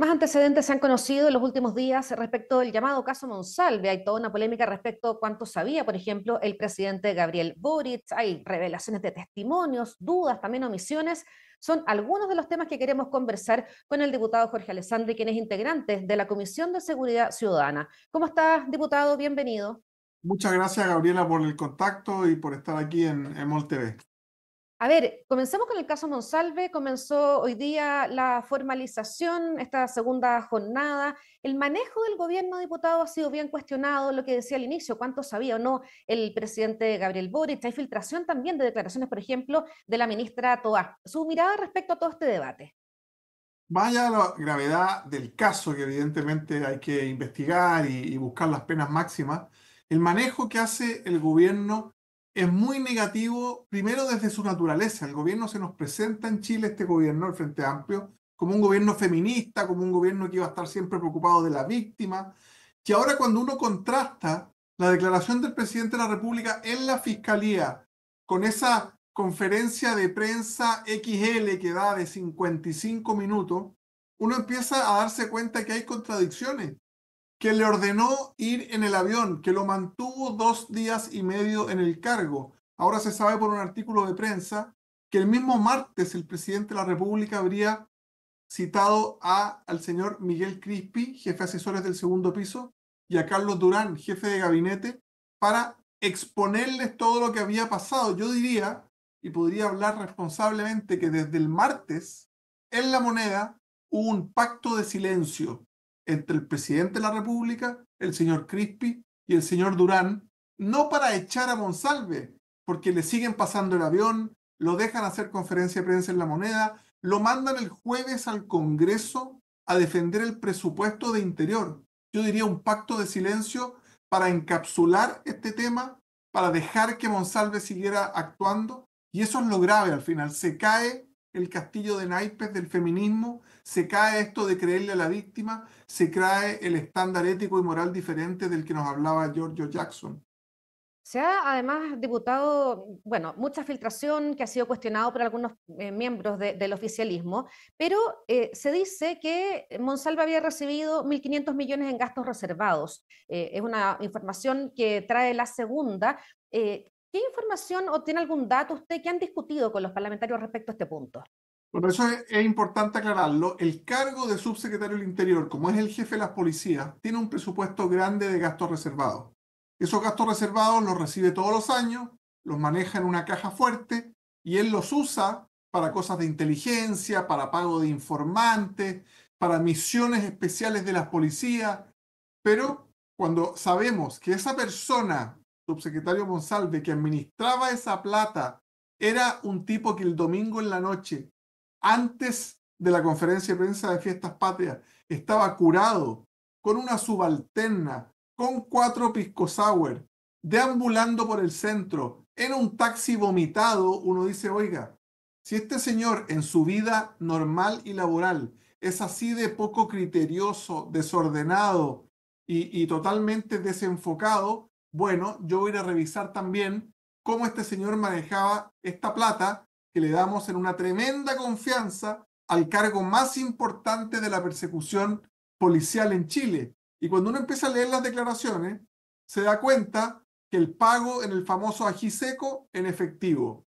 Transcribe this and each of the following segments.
Más antecedentes se han conocido en los últimos días respecto del llamado caso Monsalve. Hay toda una polémica respecto a cuánto sabía, por ejemplo, el presidente Gabriel Boric. Hay revelaciones de testimonios, dudas, también omisiones. Son algunos de los temas que queremos conversar con el diputado Jorge Alessandri, quien es integrante de la Comisión de Seguridad Ciudadana. ¿Cómo estás, diputado? Bienvenido. Muchas gracias, Gabriela, por el contacto y por estar aquí en, en TV. A ver, comencemos con el caso Monsalve. Comenzó hoy día la formalización, esta segunda jornada. El manejo del gobierno, diputado, ha sido bien cuestionado, lo que decía al inicio, cuánto sabía o no el presidente Gabriel Boric. Hay filtración también de declaraciones, por ejemplo, de la ministra Toá. Su mirada respecto a todo este debate. Vaya la gravedad del caso, que evidentemente hay que investigar y, y buscar las penas máximas, el manejo que hace el gobierno es muy negativo, primero desde su naturaleza. El gobierno se nos presenta en Chile, este gobierno, el Frente Amplio, como un gobierno feminista, como un gobierno que iba a estar siempre preocupado de la víctima, que ahora cuando uno contrasta la declaración del presidente de la República en la Fiscalía con esa conferencia de prensa XL que da de 55 minutos, uno empieza a darse cuenta que hay contradicciones que le ordenó ir en el avión, que lo mantuvo dos días y medio en el cargo. Ahora se sabe por un artículo de prensa que el mismo martes el presidente de la República habría citado a, al señor Miguel Crispi, jefe asesores del segundo piso, y a Carlos Durán, jefe de gabinete, para exponerles todo lo que había pasado. Yo diría, y podría hablar responsablemente, que desde el martes en la moneda hubo un pacto de silencio entre el presidente de la República, el señor Crispi y el señor Durán, no para echar a Monsalve, porque le siguen pasando el avión, lo dejan hacer conferencia de prensa en la moneda, lo mandan el jueves al Congreso a defender el presupuesto de interior. Yo diría un pacto de silencio para encapsular este tema, para dejar que Monsalve siguiera actuando. Y eso es lo grave al final. Se cae el castillo de naipes del feminismo, se cae esto de creerle a la víctima, se cae el estándar ético y moral diferente del que nos hablaba Giorgio Jackson. Se ha además diputado, bueno, mucha filtración que ha sido cuestionado por algunos eh, miembros del oficialismo, pero eh, se dice que Monsalva había recibido 1.500 millones en gastos reservados. Eh, es una información que trae la segunda. ¿Qué información o tiene algún dato usted que han discutido con los parlamentarios respecto a este punto? Bueno, eso es, importante aclararlo. El cargo de subsecretario del Interior, como es el jefe de las policías, tiene un presupuesto grande de gastos reservados. Esos gastos reservados los recibe todos los años, los maneja en una caja fuerte y él los usa para cosas de inteligencia, para pago de informantes, para misiones especiales de las policías. Pero cuando sabemos que esa persona subsecretario Monsalve, que administraba esa plata, era un tipo que el domingo en la noche, antes de la conferencia de prensa de Fiestas Patrias, estaba curado con una subalterna, con cuatro pisco sour, deambulando por el centro, en un taxi vomitado, uno dice, oiga, si este señor en su vida normal y laboral es así de poco criterioso, desordenado y totalmente desenfocado, bueno, yo voy a revisar también cómo este señor manejaba esta plata que le damos en una tremenda confianza al cargo más importante de la persecución policial en Chile. Y cuando uno empieza a leer las declaraciones, se da cuenta que el pago en el famoso ají seco en efectivo,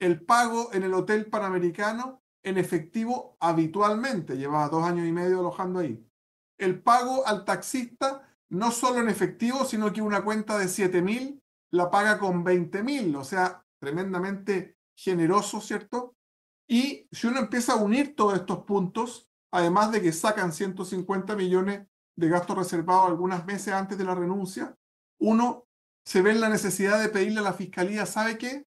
el pago en el Hotel Panamericano en efectivo habitualmente, llevaba dos años y medio alojando ahí, el pago al taxista no solo en efectivo, sino que una cuenta de 7.000 la paga con 20.000, o sea, tremendamente generoso, ¿cierto? Y si uno empieza a unir todos estos puntos, además de que sacan 150 millones de gastos reservados algunas meses antes de la renuncia, uno se ve en la necesidad de pedirle a la fiscalía, ¿sabe qué?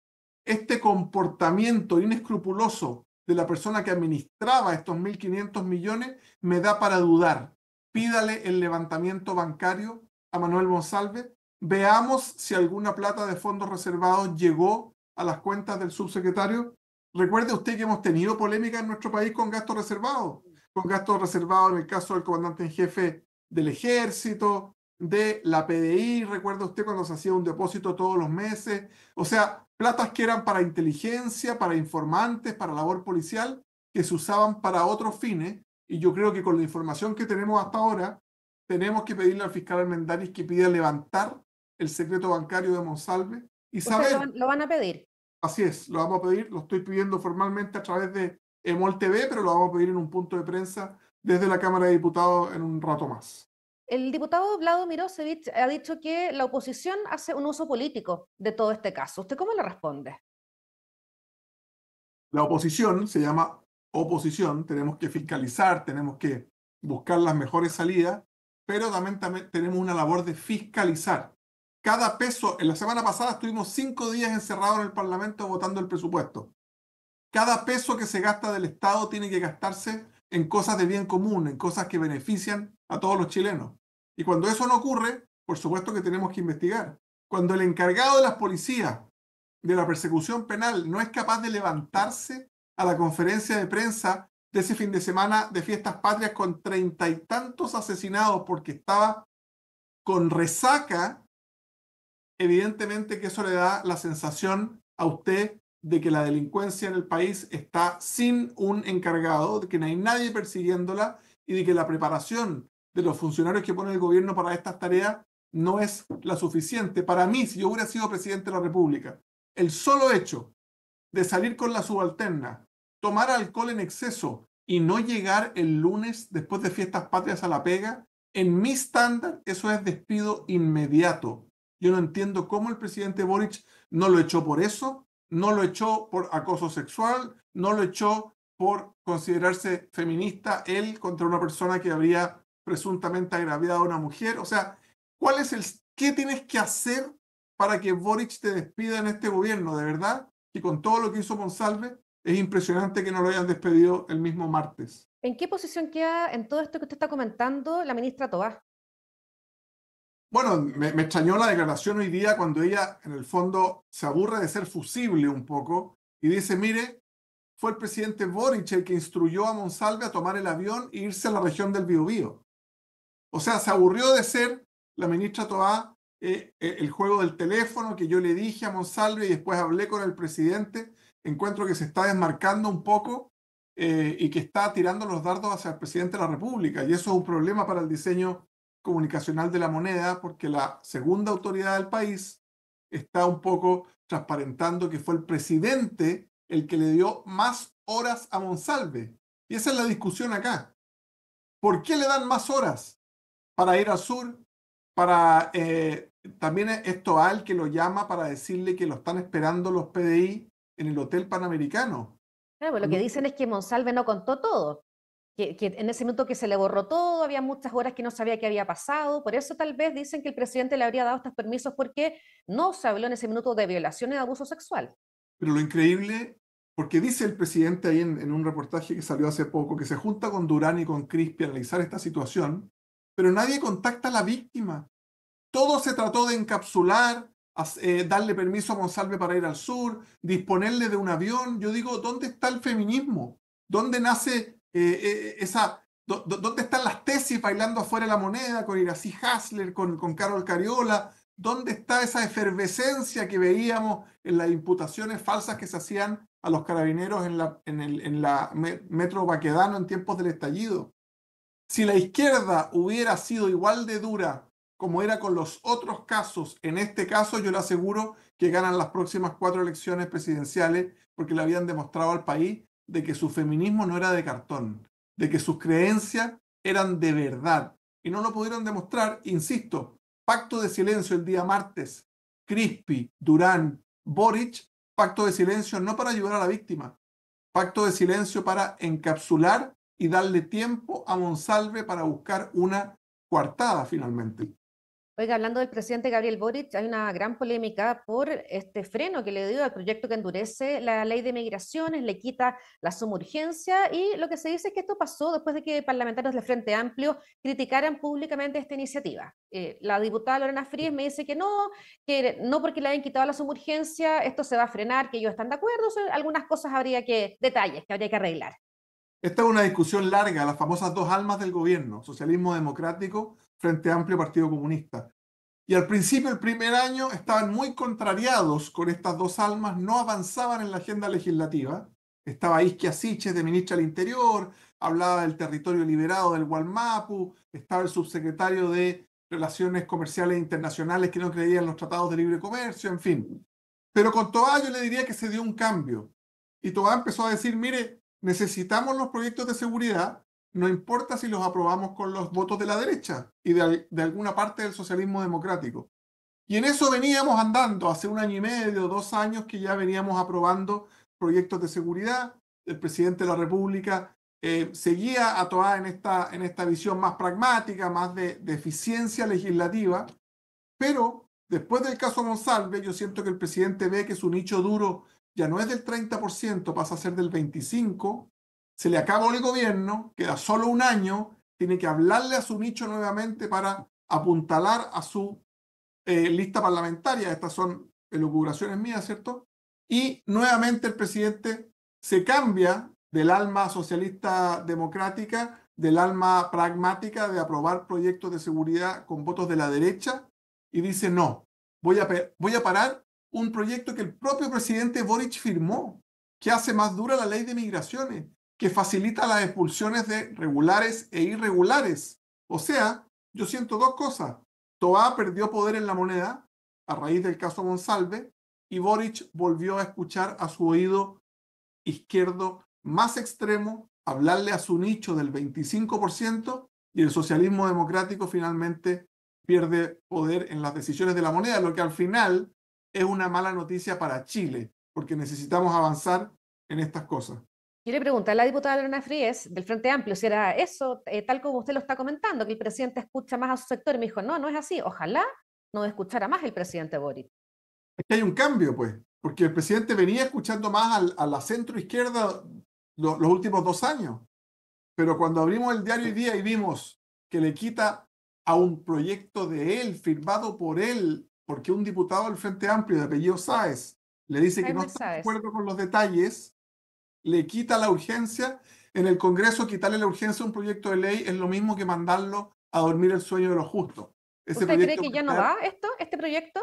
Este comportamiento inescrupuloso de la persona que administraba estos 1.500 millones me da para dudar pídale el levantamiento bancario a Manuel Monsalve. Veamos si alguna plata de fondos reservados llegó a las cuentas del subsecretario. Recuerde usted que hemos tenido polémica en nuestro país con gastos reservados, con gastos reservados en el caso del comandante en jefe del ejército, de la PDI, Recuerde usted cuando se hacía un depósito todos los meses, o sea, platas que eran para inteligencia, para informantes, para labor policial, que se usaban para otros fines y yo creo que con la información que tenemos hasta ahora, tenemos que pedirle al fiscal Armendáriz que pida levantar el secreto bancario de Monsalve y saber. Lo, van a pedir. Así es, lo vamos a pedir, lo estoy pidiendo formalmente a través de EMOL TV, pero lo vamos a pedir en un punto de prensa desde la Cámara de Diputados en un rato más. El diputado Vlado Mirosevich ha dicho que la oposición hace un uso político de todo este caso. ¿Usted cómo le responde? La oposición se llama oposición, tenemos que fiscalizar, tenemos que buscar las mejores salidas, pero también, tenemos una labor de fiscalizar. Cada peso, en la semana pasada estuvimos cinco días encerrados en el Parlamento votando el presupuesto. Cada peso que se gasta del Estado tiene que gastarse en cosas de bien común, en cosas que benefician a todos los chilenos. Y cuando eso no ocurre, por supuesto que tenemos que investigar. Cuando el encargado de las policías de la persecución penal no es capaz de levantarse a la conferencia de prensa de ese fin de semana de fiestas patrias con treinta y tantos asesinados porque estaba con resaca, evidentemente que eso le da la sensación a usted de que la delincuencia en el país está sin un encargado, de que no hay nadie persiguiéndola y de que la preparación de los funcionarios que pone el gobierno para estas tareas no es la suficiente. Para mí, si yo hubiera sido presidente de la República, el solo hecho de salir con la subalterna tomar alcohol en exceso y no llegar el lunes después de fiestas patrias a la pega, en mi estándar eso es despido inmediato. Yo no entiendo cómo el presidente Boric no lo echó por eso, no lo echó por acoso sexual, no lo echó por considerarse feminista él contra una persona que habría presuntamente agraviado a una mujer. O sea, ¿cuál es el, qué tienes que hacer para que Boric te despida en este gobierno? De verdad, y con todo lo que hizo Monsalve, es impresionante que no lo hayan despedido el mismo martes. ¿En qué posición queda en todo esto que usted está comentando la ministra Tobá? Bueno, me, extrañó la declaración hoy día cuando ella, en el fondo, se aburre de ser fusible un poco y dice, mire, fue el presidente Boric el que instruyó a Monsalve a tomar el avión e irse a la región del Biobío. O sea, se aburrió de ser la ministra Toá eh, eh, el juego del teléfono que yo le dije a Monsalve y después hablé con el presidente encuentro que se está desmarcando un poco eh, y que está tirando los dardos hacia el presidente de la República. Y eso es un problema para el diseño comunicacional de la moneda, porque la segunda autoridad del país está un poco transparentando que fue el presidente el que le dio más horas a Monsalve. Y esa es la discusión acá. ¿Por qué le dan más horas para ir al sur? Para eh, también esto al que lo llama para decirle que lo están esperando los PDI en el Hotel Panamericano. Claro, pues lo que dicen es que Monsalve no contó todo, que, en ese minuto que se le borró todo, había muchas horas que no sabía qué había pasado, por eso tal vez dicen que el presidente le habría dado estos permisos porque no se habló en ese minuto de violaciones de abuso sexual. Pero lo increíble, porque dice el presidente ahí en, un reportaje que salió hace poco, que se junta con Durán y con Crispi a analizar esta situación, pero nadie contacta a la víctima. Todo se trató de encapsular, eh, darle permiso a Monsalve para ir al sur, disponerle de un avión. Yo digo, ¿dónde está el feminismo? ¿Dónde nace eh, eh, esa... ¿Dónde están las tesis bailando afuera de la moneda con Iracy Hasler, con, Carol Cariola? ¿Dónde está esa efervescencia que veíamos en las imputaciones falsas que se hacían a los carabineros en la, el, en la metro Baquedano en tiempos del estallido? Si la izquierda hubiera sido igual de dura como era con los otros casos, en este caso yo le aseguro que ganan las próximas cuatro elecciones presidenciales porque le habían demostrado al país de que su feminismo no era de cartón, de que sus creencias eran de verdad. Y no lo pudieron demostrar, insisto, pacto de silencio el día martes, Crispi, Durán, Boric, pacto de silencio no para ayudar a la víctima, pacto de silencio para encapsular y darle tiempo a Monsalve para buscar una coartada finalmente. Oiga, hablando del presidente Gabriel Boric, hay una gran polémica por este freno que le dio al proyecto que endurece la ley de migraciones, le quita la suma urgencia y lo que se dice es que esto pasó después de que parlamentarios del Frente Amplio criticaran públicamente esta iniciativa. Eh, la diputada Lorena Frías me dice que no, que no porque le hayan quitado la suma urgencia, esto se va a frenar, que ellos están de acuerdo, algunas cosas habría que, detalles que habría que arreglar. Esta es una discusión larga, las famosas dos almas del gobierno, socialismo democrático Frente Amplio Partido Comunista. Y al principio, el primer año, estaban muy contrariados con estas dos almas, no avanzaban en la agenda legislativa. Estaba Isquia Siches de ministra del Interior, hablaba del territorio liberado del Gualmapu, estaba el subsecretario de Relaciones Comerciales Internacionales que no creía en los tratados de libre comercio, en fin. Pero con Tobá yo le diría que se dio un cambio. Y Tobá empezó a decir, mire, necesitamos los proyectos de seguridad, no importa si los aprobamos con los votos de la derecha y de, alguna parte del socialismo democrático. Y en eso veníamos andando hace un año y medio, dos años que ya veníamos aprobando proyectos de seguridad. El presidente de la República eh, seguía atoada en esta, en esta visión más pragmática, más de, de, eficiencia legislativa, pero después del caso Monsalve, yo siento que el presidente ve que su nicho duro ya no es del 30%, pasa a ser del 25%, se le acaba el gobierno, queda solo un año, tiene que hablarle a su nicho nuevamente para apuntalar a su eh, lista parlamentaria. Estas son elucubraciones mías, ¿cierto? Y nuevamente el presidente se cambia del alma socialista democrática, del alma pragmática de aprobar proyectos de seguridad con votos de la derecha y dice, no, voy a, voy a parar un proyecto que el propio presidente Boric firmó, que hace más dura la ley de migraciones, que facilita las expulsiones de regulares e irregulares. O sea, yo siento dos cosas. Toa perdió poder en la moneda a raíz del caso Monsalve y Boric volvió a escuchar a su oído izquierdo más extremo hablarle a su nicho del 25% y el socialismo democrático finalmente pierde poder en las decisiones de la moneda, lo que al final es una mala noticia para Chile, porque necesitamos avanzar en estas cosas. Yo le a la diputada Lorena Fríes del Frente Amplio si era eso, eh, tal como usted lo está comentando, que el presidente escucha más a su sector. Y me dijo, no, no es así. Ojalá no escuchara más el presidente Boric. Es que hay un cambio, pues, porque el presidente venía escuchando más a la centro izquierda los últimos dos años. Pero cuando abrimos el diario hoy día y vimos que le quita a un proyecto de él, firmado por él, porque un diputado del Frente Amplio de apellido Sáez le dice que no está de acuerdo con los detalles, le quita la urgencia. En el Congreso, quitarle la urgencia a un proyecto de ley es lo mismo que mandarlo a dormir el sueño de los justos. Ese ¿Usted cree que ya no va esto, este proyecto?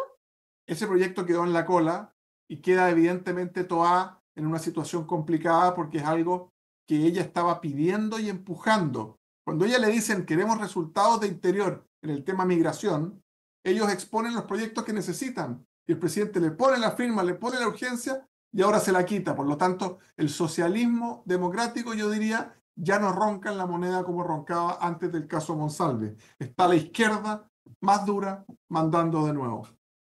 Ese proyecto quedó en la cola y queda evidentemente Toa en una situación complicada porque es algo que ella estaba pidiendo y empujando. Cuando ella le dicen queremos resultados de interior en el tema migración, ellos exponen los proyectos que necesitan y el presidente le pone la firma, le pone la urgencia y ahora se la quita. Por lo tanto, el socialismo democrático, yo diría, ya no ronca en la moneda como roncaba antes del caso Monsalve. Está la izquierda más dura mandando de nuevo.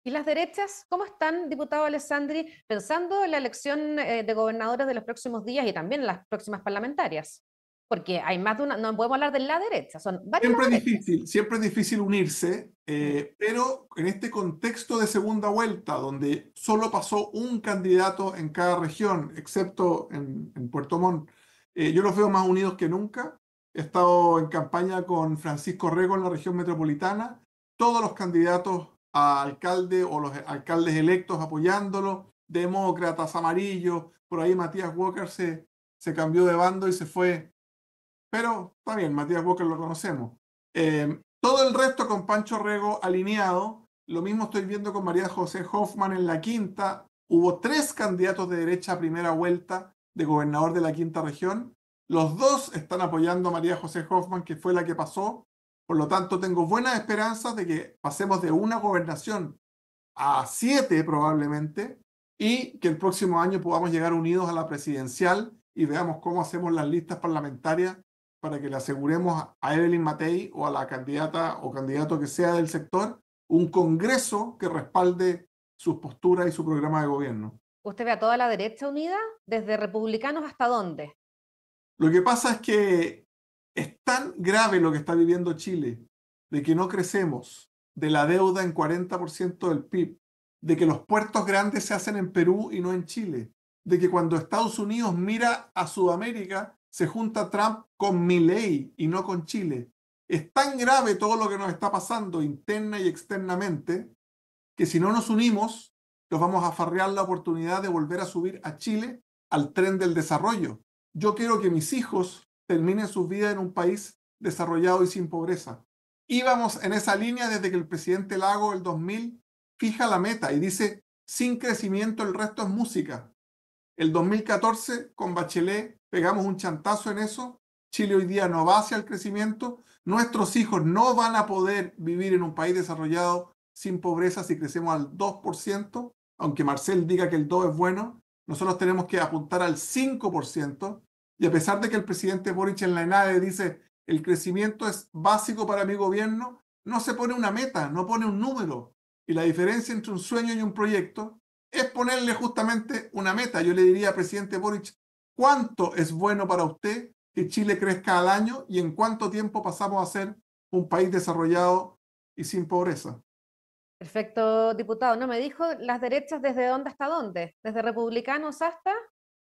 ¿Y las derechas? ¿Cómo están, diputado Alessandri, pensando en la elección eh, de gobernadores de los próximos días y también en las próximas parlamentarias? porque hay más de una, no podemos hablar de la derecha, son Siempre es difícil, siempre es difícil unirse, eh, mm. pero en este contexto de segunda vuelta, donde solo pasó un candidato en cada región, excepto en, Puerto Montt, eh, yo los veo más unidos que nunca. He estado en campaña con Francisco Rego en la región metropolitana, todos los candidatos a alcalde o los alcaldes electos apoyándolo, demócratas, amarillos, por ahí Matías Walker se, se cambió de bando y se fue pero está bien, Matías Boca lo conocemos. Em, todo el resto con Pancho Rego alineado. Lo mismo estoy viendo con María José Hoffman en la quinta. Hubo tres candidatos de derecha a primera vuelta de gobernador de la quinta región. Los dos están apoyando a María José Hoffman, que fue la que pasó. Por lo tanto, tengo buenas esperanzas de que pasemos de una gobernación a siete probablemente y que el próximo año podamos llegar unidos a la presidencial y veamos cómo hacemos las listas parlamentarias para que le aseguremos a Evelyn Matei o a la candidata o candidato que sea del sector un Congreso que respalde sus posturas y su programa de gobierno. ¿Usted ve a toda la derecha unida, desde republicanos hasta dónde? Lo que pasa es que es tan grave lo que está viviendo Chile, de que no crecemos, de la deuda en 40% del PIB, de que los puertos grandes se hacen en Perú y no en Chile, de que cuando Estados Unidos mira a Sudamérica, se junta Trump con Milley y no con Chile. Es tan grave todo lo que nos está pasando interna y externamente que si no nos unimos, nos vamos a farrear la oportunidad de volver a subir a Chile al tren del desarrollo. Yo quiero que mis hijos terminen su vida en un país desarrollado y sin pobreza. Íbamos en esa línea desde que el presidente Lago el 2000 fija la meta y dice, sin crecimiento el resto es música. El 2014 con Bachelet pegamos un chantazo en eso, Chile hoy día no va hacia el crecimiento, nuestros hijos no van a poder vivir en un país desarrollado sin pobreza si crecemos al 2%, aunque Marcel diga que el 2 es bueno, nosotros tenemos que apuntar al 5%, y a pesar de que el presidente Boric en la ENADE dice el crecimiento es básico para mi gobierno, no se pone una meta, no pone un número. Y la diferencia entre un sueño y un proyecto es ponerle justamente una meta. Yo le diría, al presidente Boric, ¿Cuánto es bueno para usted que Chile crezca al año y en cuánto tiempo pasamos a ser un país desarrollado y sin pobreza? Perfecto, diputado. No me dijo las derechas desde dónde hasta dónde, desde republicanos hasta...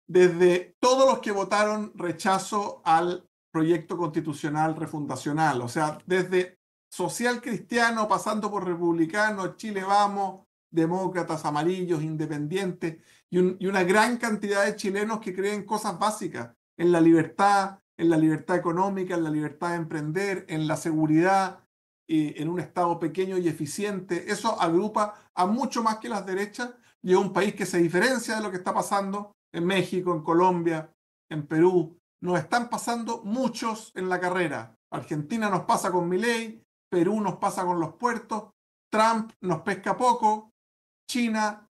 Desde todos los que votaron rechazo al proyecto constitucional refundacional, o sea, desde social cristiano, pasando por republicano, Chile Vamos, demócratas, amarillos, independientes, y, una gran cantidad de chilenos que creen cosas básicas, en la libertad, en la libertad económica, en la libertad de emprender, en la seguridad, y en un Estado pequeño y eficiente. Eso agrupa a mucho más que las derechas y es un país que se diferencia de lo que está pasando en México, en Colombia, en Perú. Nos están pasando muchos en la carrera. Argentina nos pasa con Milei, Perú nos pasa con los puertos, Trump nos pesca poco, China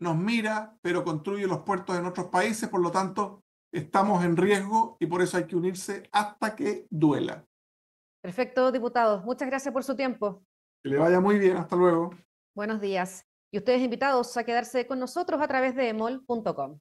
nos mira, pero construye los puertos en otros países, por lo tanto, estamos en riesgo y por eso hay que unirse hasta que duela. Perfecto, diputados, Muchas gracias por su tiempo. Que le vaya muy bien. Hasta luego. Buenos días. Y ustedes invitados a quedarse con nosotros a través de emol.com.